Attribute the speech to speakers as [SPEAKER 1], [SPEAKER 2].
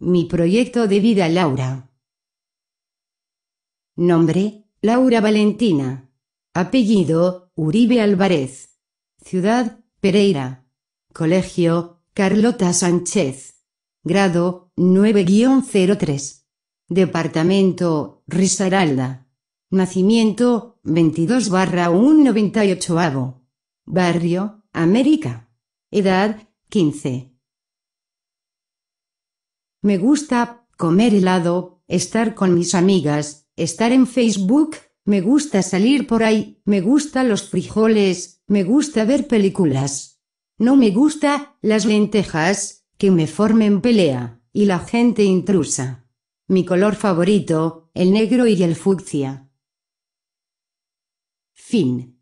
[SPEAKER 1] Mi proyecto de vida, Laura. Nombre, Laura Valentina. Apellido, Uribe Álvarez. Ciudad, Pereira. Colegio, Carlota Sánchez. Grado, 9-03. Departamento, Risaralda. Nacimiento, 22 barra 198 Barrio, América. Edad, 15. Me gusta comer helado, estar con mis amigas, estar en Facebook, me gusta salir por ahí, me gustan los frijoles, me gusta ver películas. No me gusta las lentejas, que me formen pelea, y la gente intrusa. Mi color favorito, el negro y el fucsia. Fin.